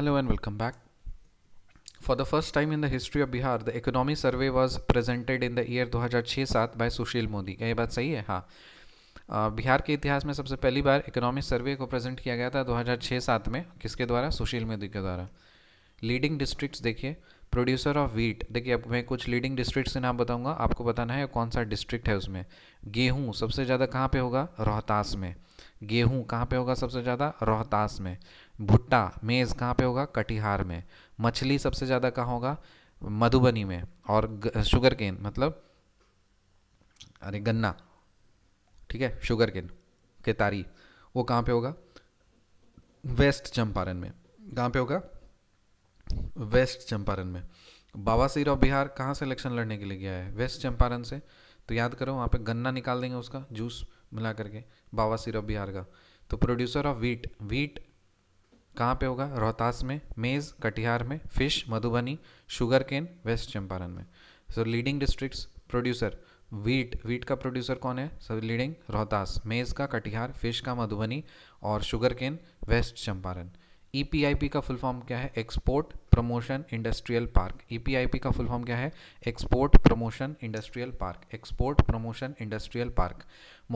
Hello and welcome back. For the first time in the history of Bihar, the economy survey was presented in the year 2006-7 by सुशील मोदी क्या ये बात सही है हाँ बिहार के इतिहास में सबसे पहली बार इकोनॉमिक सर्वे को प्रेजेंट किया गया था 2006-7 में किसके द्वारा सुशील मोदी के द्वारा लीडिंग डिस्ट्रिक्ट्स देखिए प्रोड्यूसर ऑफ वीट देखिए अब मैं कुछ लीडिंग डिस्ट्रिक्ट्स के नाम बताऊंगा आपको बताना है कौन सा डिस्ट्रिक्ट है उसमें गेहूँ सबसे ज़्यादा कहाँ पे होगा रोहतास में गेहूँ कहाँ पे होगा सबसे ज़्यादा रोहतास में भुट्टा मेज़ कहाँ पे होगा कटिहार में मछली सबसे ज़्यादा कहाँ होगा मधुबनी में और शुगर केन मतलब अरे गन्ना ठीक है शुगर केन केतारी वो कहाँ पे होगा वेस्ट चंपारण में कहाँ पे होगा वेस्ट चंपारण में बाबा ऑफ बिहार कहाँ से इलेक्शन लड़ने के लिए गया है वेस्ट चंपारण से तो याद करो वहाँ पे गन्ना निकाल देंगे उसका जूस मिला करके बाबा सिरप बिहार का तो प्रोड्यूसर ऑफ वीट वीट कहाँ पे होगा रोहतास में मेज़ कटिहार में fish Madhubani sugar cane West Champaran में so leading districts producer wheat wheat का प्रोड्यूसर कौन है सर लीडिंग रोहतास मेज़ का कटिहार फिश का मधुबनी और sugar cane West Champaran E e का फुल फॉर्म क्या है export promotion industrial park EPIP का फुल फॉर्म क्या है export promotion industrial park export promotion industrial park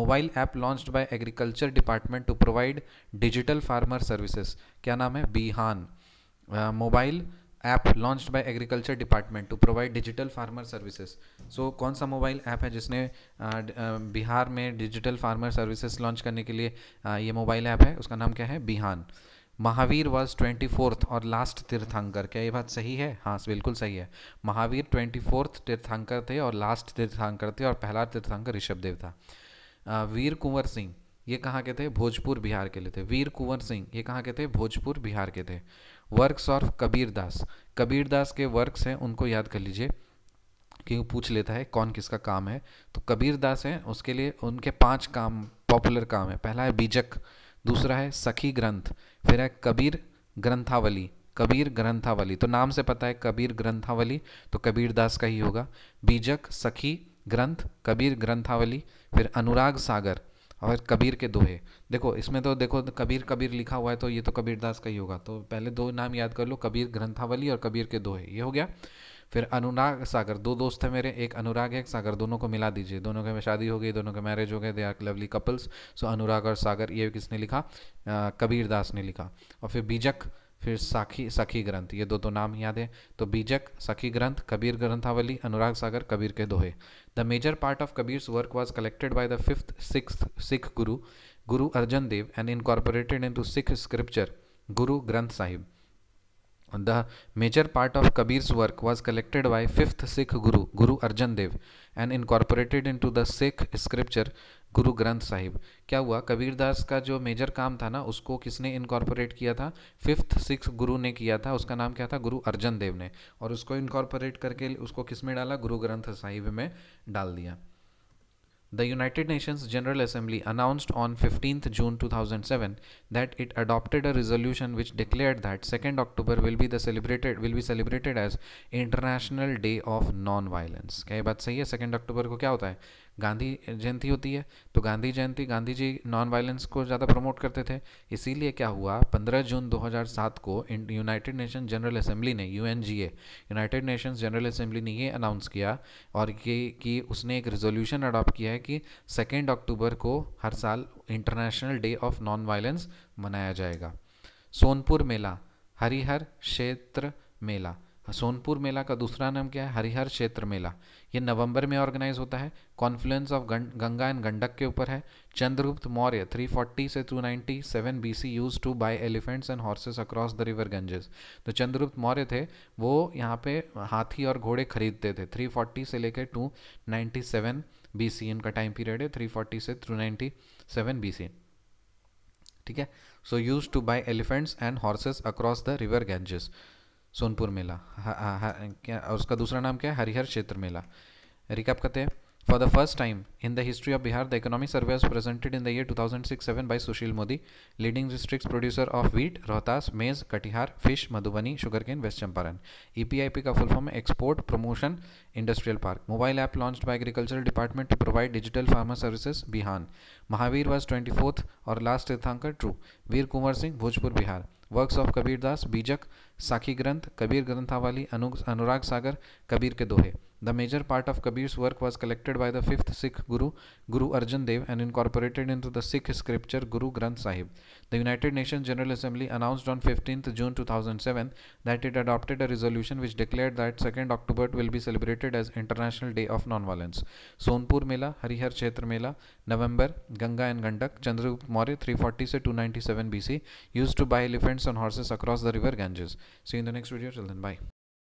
mobile app launched by agriculture department to provide digital farmer services क्या नाम है Bihan mobile app launched by agriculture department to provide digital farmer services so कौन सा mobile app है जिसने बिहार में digital farmer services launch करने के लिए ये मोबाइल ऐप है उसका नाम क्या है Bihan Mahavir was twenty fourth और लास्ट तीर्थंकर क्या ये बात सही है हाँ बिल्कुल सही है महावीर ट्वेंटी फोर्थ तीर्थंकर थे और लास्ट तीर्थंकर थे और पहला तीर्थंकर देव था वीर कुंवर सिंह ये कहाँ के थे भोजपुर बिहार के लिए थे वीर कुंवर सिंह ये कहाँ के थे भोजपुर बिहार के थे वर्क्स ऑफ कबीर दास कबीर दास के वर्क्स हैं उनको याद कर लीजिए क्योंकि पूछ लेता है कौन किसका काम है तो कबीर दास हैं उसके लिए उनके पांच काम पॉपुलर काम है पहला है बीजक दूसरा है सखी ग्रंथ फिर है कबीर ग्रंथावली कबीर ग्रंथावली तो नाम से पता है कबीर ग्रंथावली तो कबीर दास का ही होगा बीजक सखी ग्रंथ कबीर ग्रंथावली फिर अनुराग सागर और कबीर के दोहे देखो इसमें तो देखो कबीर कबीर लिखा हुआ है तो ये तो कबीरदास का ही होगा तो पहले दो नाम याद कर लो कबीर ग्रंथावली और कबीर के दोहे ये हो गया फिर अनुराग सागर दो दोस्त हैं मेरे एक अनुराग है एक सागर दोनों को मिला दीजिए दोनों के में शादी हो गई दोनों के मैरिज हो गए they are lovely couples so Anurag और सागर ये किसने लिखा कबीर दास ने लिखा और फिर बीजक फिर साखी सखी ग्रंथ ये दो दो तो नाम याद है तो बीजक सखी ग्रंथ कबीर ग्रंथावली अनुराग सागर कबीर के दोहे the major part of Kabir's work was collected by the fifth six Sikh guru guru Arjan Dev and incorporated into Sikh scripture Guru Granth Sahib the major part of Kabir's work was collected by fifth Sikh guru guru Arjan Dev and incorporated into the Sikh scripture Guru Granth Sahib क्या हुआ कबीरदास का जो major काम था ना उसको किसने incorporate किया था फिफ्थ सिख गुरु ने किया था उसका नाम क्या था गुरु अर्जन देव ने और उसको इनकॉर्पोरेट करके उसको किस में डाला गुरु ग्रंथ साहिब में डाल दिया The United Nations General Assembly announced on 15th June 2007 that it adopted a resolution which declared that 2nd October will be the celebrated will be celebrated as International Day of Non-Violence. Okay, but बात सही है 2nd October, को क्या गांधी जयंती होती है तो Gandhi Jayanti Gandhi ji non violence को ज़्यादा प्रमोट करते थे इसीलिए क्या हुआ 15 जून 2007 को यूनाइटेड नेशन जनरल असेंबली ने U United Nations General Assembly ने ये अनाउंस किया और ये कि उसने एक रिजोल्यूशन अडॉप्ट किया है कि सेकेंड अक्टूबर को हर साल International Day of non violence मनाया जाएगा सोनपुर मेला हरिहर क्षेत्र मेला सोनपुर मेला का दूसरा नाम क्या है हरिहर क्षेत्र मेला ये नवंबर में ऑर्गेनाइज होता है confluence of Ganga and Gandak के ऊपर है चंद्रगुप्त मौर्य 340 से 297 BC use to buy elephants and horses across the river Ganges तो चंद्रगुप्त मौर्य थे वो यहाँ पे हाथी और घोड़े खरीदते थे 340 से लेकर 297 सेवन इनका टाइम पीरियड है थ्री से 297 बीसी ठीक है so use to buy elephants and horses across the river Ganges Sonpur Mela क्या और उसका दूसरा नाम क्या है हरिहर क्षेत्र मेला रिकअप करते हैं for the first time in the history of Bihar the economic survey was presented in the year six seven by Sushil Modi leading district producer of wheat Rohtas maize Katihar fish Madhubani sugar cane West Champaran EPIP का full form है export promotion industrial park mobile app launch by agriculture department to provide digital pharma services Bihan Mahavir was twenty fourth और last Tirthankar true Veer Kunwar Singh Bhojpur Bihar works of Kabirdas Bijak Sakhi ग्रंथ कबीर ग्रंथावाली अनु अनुराग सागर कबीर के दोहे the major part of Kabir's work was collected by the fifth Sikh guru guru Arjan Dev and incorporated in the Sikh scripture Guru Granth Sahib the United Nation General Assembly announced on fifteenth June two thousand seven that it adopted a resolution which declare that second October will be celebrated as International Day of non violence Sonpur Mela Harihar Kshetra Mela November Ganga and Gandak Chandragupta Maurya three forty से two ninety seven B C use to buy elephants on horses across the river Ganges see you in the next video till then bye